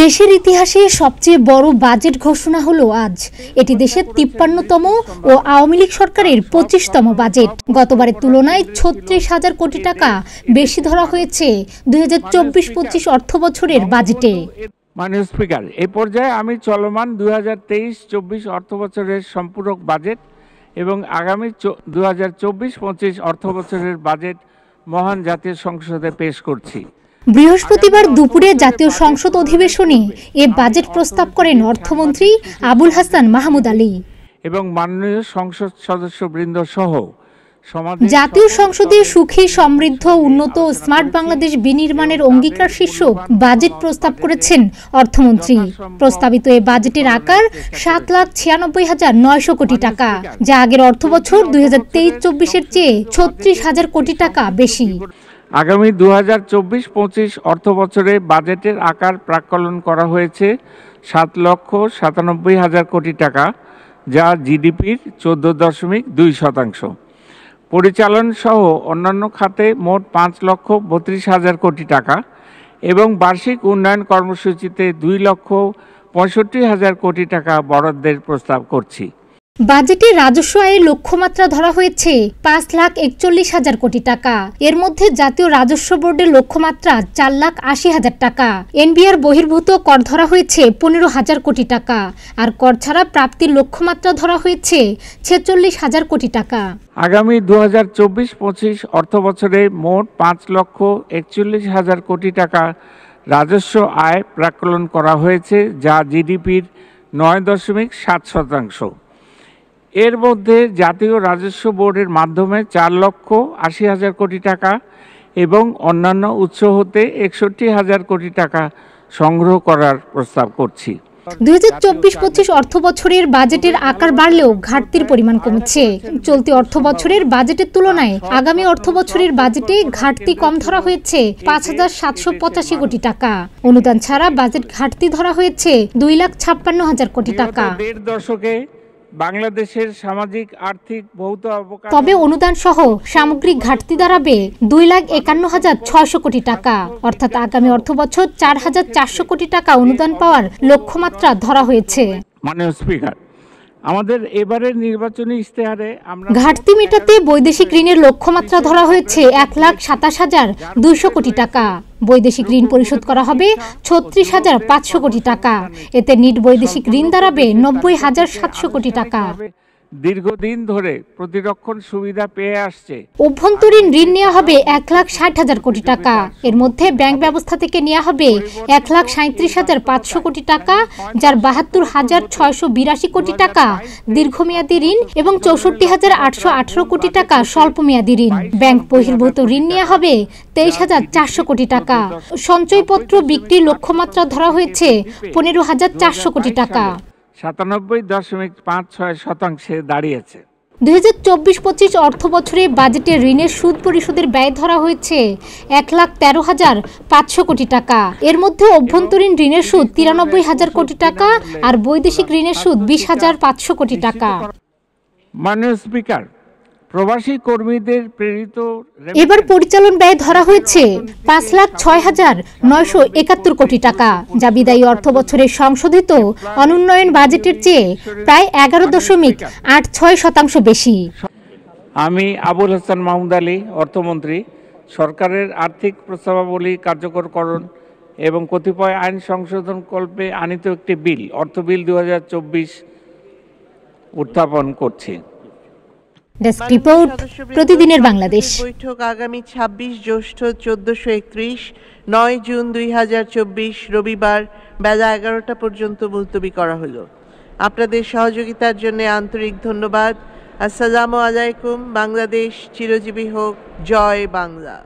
দেশের ইতিহাসে সবচেয়ে বড় বাজেট ঘোষণা হলো আজ এটি দেশের তিপ্পান্নতম ও আওয়ামী লীগ সরকারের পঁচিশতম বাজেট গতবারের তুলনায় ছত্রিশ হাজার কোটি টাকা বেশি ধরা হয়েছে দুই হাজার চব্বিশ পঁচিশ অর্থ বছরের বাজেটে মাননীয় স্পিকার এ পর্যায়ে আমি চলমান দুই হাজার তেইশ চব্বিশ অর্থ বছরের সম্পূরক বাজেট এবং আগামী দু হাজার চব্বিশ পঁচিশ অর্থ বছরের বাজেট মহান জাতীয় সংসদে পেশ করছি বৃহস্পতিবার দুপুরে জাতীয় সংসদ অধিবেশনে এ বাজেট প্রস্তাব করেন অর্থমন্ত্রী আবুল হাসান মাহমুদ আলী এবং মাননীয় সংসদ বৃন্দ সহ জাতীয় সংসদে সুখী সমৃদ্ধ উন্নত স্মার্ট বাংলাদেশ বিনির্মাণের অঙ্গীকার শীর্ষক বাজেট প্রস্তাব করেছেন অর্থমন্ত্রী প্রস্তাবিত এ বাজেটের আকার সাত লাখ ছিয়ানব্বই হাজার নয়শো কোটি টাকা যা আগের অর্থবছর দুই হাজার তেইশ চব্বিশের চেয়ে ছত্রিশ হাজার কোটি টাকা বেশি আগামী দু হাজার চব্বিশ পঁচিশ অর্থ বছরে বাজেটের আকার প্রাকলন করা হয়েছে সাত লক্ষ সাতানব্বই হাজার কোটি টাকা যা জিডিপির চোদ্দ দশমিক দুই শতাংশ পরিচালন সহ অন্যান্য খাতে মোট পাঁচ লক্ষ বত্রিশ হাজার কোটি টাকা এবং বার্ষিক উন্নয়ন কর্মসূচিতে দুই লক্ষ পঁয়ষট্টি হাজার কোটি টাকা বরাদ্দের প্রস্তাব করছি বাজেটে রাজস্ব আয়ের লক্ষ্যমাত্রা ধরা হয়েছে পাঁচ লাখ একচল্লিশ হাজার কোটি টাকা এর মধ্যে জাতীয় রাজস্ব বোর্ডের লক্ষ্যমাত্রা চার লাখ আশি হাজার টাকা এনবিআর বহির্ভূত কর ধরা হয়েছে পনেরো হাজার কোটি টাকা আর কর ছাড়া প্রাপ্তির লক্ষ্যমাত্রা ধরা হয়েছে ছেচল্লিশ হাজার কোটি টাকা আগামী দু হাজার চব্বিশ পঁচিশ অর্থ বছরে মোট পাঁচ লক্ষ একচল্লিশ হাজার কোটি টাকা রাজস্ব আয় প্রাকলন করা হয়েছে যা জিডিপির নয় দশমিক সাত শতাংশ এর মধ্যে জাতীয় রাজস্ব বোর্ডের মাধ্যমে চার লক্ষ আশি হাজার কোটি টাকা এবং অন্যান্য উৎস হতে একষট্টি হাজার কোটি টাকা সংগ্রহ করার প্রস্তাব করছি দুই হাজার চব্বিশ পঁচিশ অর্থ বছরের বাজেটের আকার বাড়লেও ঘাটতির পরিমাণ কমেছে চলতি অর্থ বছরের বাজেটের তুলনায় আগামী অর্থ বছরের বাজেটে ঘাটতি কম ধরা হয়েছে পাঁচ হাজার সাতশো পঁচাশি কোটি টাকা অনুদান ছাড়া বাজেট ঘাটতি ধরা হয়েছে দুই লাখ ছাপ্পান্ন হাজার কোটি টাকা দশকে বাংলাদেশের সামাজিক আর্থিক ভৌত তবে অনুদান সহ সামগ্রিক ঘাটতি দাঁড়াবে দুই লাখ একান্ন হাজার ছয়শো কোটি টাকা অর্থাৎ আগামী অর্থ বছর চার হাজার চারশো কোটি টাকা অনুদান পাওয়ার লক্ষ্যমাত্রা ধরা হয়েছে মাননীয় স্পিকার আমাদের এবারের নির্বাচনী ইস্তেহারে আমরা ঘাটতি মেটাতে বৈদেশিক ঋণের লক্ষ্যমাত্রা ধরা হয়েছে এক লাখ সাতাশ হাজার দুইশো কোটি টাকা বৈদেশিক ঋণ পরিশোধ করা হবে ছত্রিশ হাজার পাঁচশো কোটি টাকা এতে নিট বৈদেশিক ঋণ দাঁড়াবে নব্বই হাজার সাতশো কোটি টাকা দীর্ঘদিন ধরে প্রতিরক্ষণ সুবিধা পেয়ে আসছে অভ্যন্তরীণ ঋণ নেওয়া হবে এক লাখ ষাট হাজার কোটি টাকা এর মধ্যে ব্যাংক ব্যবস্থা থেকে নেওয়া হবে এক লাখ সাঁত্রিশ হাজার পাঁচশো কোটি টাকা যার বাহাত্তর হাজার ছয়শো বিরাশি কোটি টাকা দীর্ঘমেয়াদী ঋণ এবং চৌষট্টি হাজার আটশো আঠারো কোটি টাকা স্বল্পমেয়াদী ঋণ ব্যাংক বহির্ভূত ঋণ নেওয়া হবে তেইশ হাজার চারশো কোটি টাকা সঞ্চয়পত্র বিক্রির লক্ষ্যমাত্রা ধরা হয়েছে পনেরো হাজার চারশো কোটি টাকা সাতানব্বই দশমিক পাঁচ ছয় শতাংশে দাঁড়িয়েছে দুই হাজার চব্বিশ পঁচিশ অর্থ বছরে বাজেটে ঋণের সুদ পরিশোধের ব্যয় ধরা হয়েছে এক লাখ তেরো হাজার পাঁচশো কোটি টাকা এর মধ্যে অভ্যন্তরীণ ঋণের সুদ তিরানব্বই হাজার কোটি টাকা আর বৈদেশিক ঋণের সুদ বিশ হাজার পাঁচশো কোটি টাকা মাননীয় স্পিকার প্রবাসী কর্মীদের প্রেরিত এবার পরিচালন ব্যয় ধরা হয়েছে পাঁচ লাখ ছয় হাজার নয়শো একাত্তর কোটি টাকা যা বিদায়ী অর্থ বছরের সংশোধিত অনুন্নয়ন বাজেটের চেয়ে প্রায় এগারো দশমিক আট ছয় শতাংশ বেশি আমি আবুল হাসান মাহমুদ আলী অর্থমন্ত্রী সরকারের আর্থিক প্রস্তাবাবলী কার্যকরকরণ এবং কতিপয় আইন সংশোধন কল্পে আনিত একটি বিল অর্থ বিল দু উত্থাপন করছি ডেস্ক রিপোর্ট প্রতিদিনের বাংলাদেশ বৈঠক আগামী ছাব্বিশ জ্যৈষ্ঠ চোদ্দশো একত্রিশ নয় জুন দুই রবিবার বেলা এগারোটা পর্যন্ত মুলতবি করা হলো আপনাদের সহযোগিতার জন্য আন্তরিক ধন্যবাদ আসসালামু আলাইকুম বাংলাদেশ চিরজীবী হোক জয় বাংলা